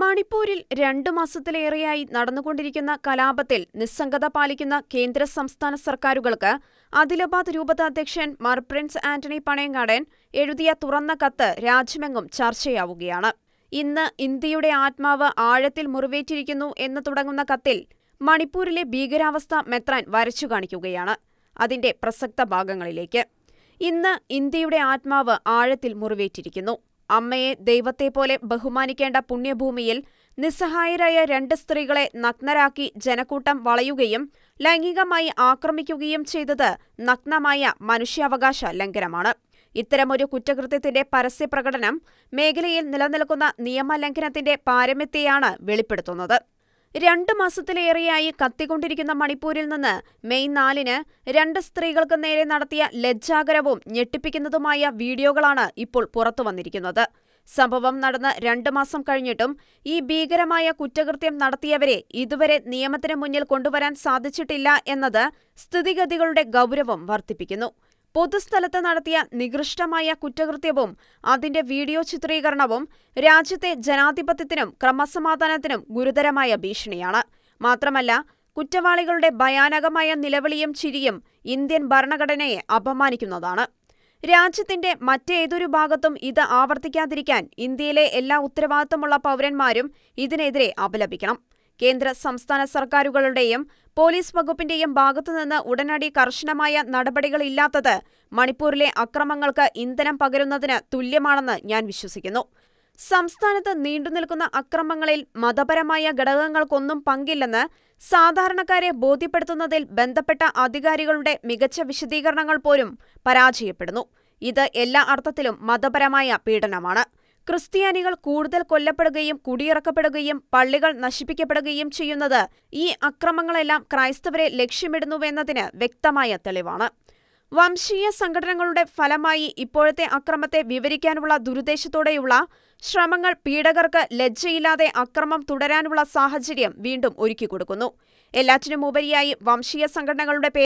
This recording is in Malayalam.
മണിപ്പൂരിൽ രണ്ടു മാസത്തിലേറെയായി നടന്നുകൊണ്ടിരിക്കുന്ന കലാപത്തിൽ നിസ്സംഗത പാലിക്കുന്ന കേന്ദ്ര സംസ്ഥാന സർക്കാരുകൾക്ക് അതിലബാദ് രൂപത അധ്യക്ഷൻ മാർ പ്രിൻസ് ആന്റണി പണയങ്ങാടൻ എഴുതിയ തുറന്ന കത്ത് രാജ്യമെങ്ങും ചർച്ചയാവുകയാണ് ഇന്ന് ഇന്ത്യയുടെ ആത്മാവ് ആഴത്തിൽ മുറിവേറ്റിരിക്കുന്നു എന്ന് തുടങ്ങുന്ന കത്തിൽ മണിപ്പൂരിലെ ഭീകരാവസ്ഥ മെത്രാൻ വരച്ചു കാണിക്കുകയാണ് അതിന്റെ പ്രസക്ത ഭാഗങ്ങളിലേക്ക് ഇന്ന് ഇന്ത്യയുടെ ആത്മാവ് ആഴത്തിൽ മുറിവേറ്റിരിക്കുന്നു അമ്മയെ ദൈവത്തെപ്പോലെ ബഹുമാനിക്കേണ്ട പുണ്യഭൂമിയിൽ നിസ്സഹായരായ രണ്ട് സ്ത്രീകളെ നഗ്നരാക്കി ജനക്കൂട്ടം വളയുകയും ലൈംഗികമായി ആക്രമിക്കുകയും ചെയ്തത് നഗ്നമായ മനുഷ്യാവകാശ ലംഘനമാണ് ഇത്തരമൊരു കുറ്റകൃത്യത്തിന്റെ പരസ്യപ്രകടനം മേഖലയിൽ നിലനിൽക്കുന്ന നിയമലംഘനത്തിന്റെ പാരമ്യത്തെയാണ് വെളിപ്പെടുത്തുന്നത് രണ്ട് മാസത്തിലേറെയായി കത്തിക്കൊണ്ടിരിക്കുന്ന മണിപ്പൂരിൽ നിന്ന് മെയ് നാലിന് രണ്ട് സ്ത്രീകൾക്ക് നേരെ നടത്തിയ ലജ്ജാകരവും ഞെട്ടിപ്പിക്കുന്നതുമായ വീഡിയോകളാണ് ഇപ്പോൾ പുറത്തുവന്നിരിക്കുന്നത് സംഭവം നടന്ന് രണ്ട് മാസം കഴിഞ്ഞിട്ടും ഈ ഭീകരമായ കുറ്റകൃത്യം നടത്തിയവരെ ഇതുവരെ നിയമത്തിന് മുന്നിൽ കൊണ്ടുവരാൻ സാധിച്ചിട്ടില്ല എന്നത് സ്ഥിതിഗതികളുടെ ഗൗരവം വർദ്ധിപ്പിക്കുന്നു പൊതുസ്ഥലത്ത് നടത്തിയ നികൃഷ്ടമായ കുറ്റകൃത്യവും അതിന്റെ വീഡിയോ ചിത്രീകരണവും രാജ്യത്തെ ജനാധിപത്യത്തിനും ക്രമസമാധാനത്തിനും ഗുരുതരമായ ഭീഷണിയാണ് മാത്രമല്ല കുറ്റവാളികളുടെ ഭയാനകമായ നിലവിളിയും ചിരിയും ഇന്ത്യൻ ഭരണഘടനയെ അപമാനിക്കുന്നതാണ് രാജ്യത്തിന്റെ മറ്റേതൊരു ഭാഗത്തും ഇത് ആവർത്തിക്കാതിരിക്കാൻ ഇന്ത്യയിലെ എല്ലാ ഉത്തരവാദിത്തമുള്ള പൗരന്മാരും ഇതിനെതിരെ അപലപിക്കണം കേന്ദ്ര സംസ്ഥാന സർക്കാരുകളുടെയും പോലീസ് വകുപ്പിന്റെയും ഭാഗത്തുനിന്ന് ഉടനടി കർശനമായ നടപടികളില്ലാത്തത് മണിപ്പൂരിലെ അക്രമങ്ങൾക്ക് ഇന്ധനം പകരുന്നതിന് തുല്യമാണെന്ന് ഞാൻ വിശ്വസിക്കുന്നു സംസ്ഥാനത്ത് നീണ്ടുനിൽക്കുന്ന അക്രമങ്ങളിൽ മതപരമായ ഘടകങ്ങൾക്കൊന്നും പങ്കില്ലെന്ന് സാധാരണക്കാരെ ബോധ്യപ്പെടുത്തുന്നതിൽ ബന്ധപ്പെട്ട അധികാരികളുടെ മികച്ച വിശദീകരണങ്ങൾ പോലും പരാജയപ്പെടുന്നു ഇത് എല്ലാ അർത്ഥത്തിലും മതപരമായ പീഡനമാണ് ക്രിസ്ത്യാനികൾ കൂടുതൽ കൊല്ലപ്പെടുകയും കുടിയിറക്കപ്പെടുകയും പള്ളികൾ നശിപ്പിക്കപ്പെടുകയും ചെയ്യുന്നത് ഈ അക്രമങ്ങളെല്ലാം ക്രൈസ്തവരെ ലക്ഷ്യമിടുന്നുവെന്നതിന് വ്യക്തമായ തെളിവാണ് വംശീയ സംഘടനകളുടെ ഫലമായി ഇപ്പോഴത്തെ അക്രമത്തെ വിവരിക്കാനുള്ള ദുരുദ്ദേശത്തോടെയുള്ള ശ്രമങ്ങൾ പീഡകർക്ക് ലജ്ജയില്ലാതെ അക്രമം തുടരാനുള്ള സാഹചര്യം വീണ്ടും ഒരുക്കിക്കൊടുക്കുന്നു എല്ലാറ്റിനുമുപരിയായി വംശീയ സംഘടനകളുടെ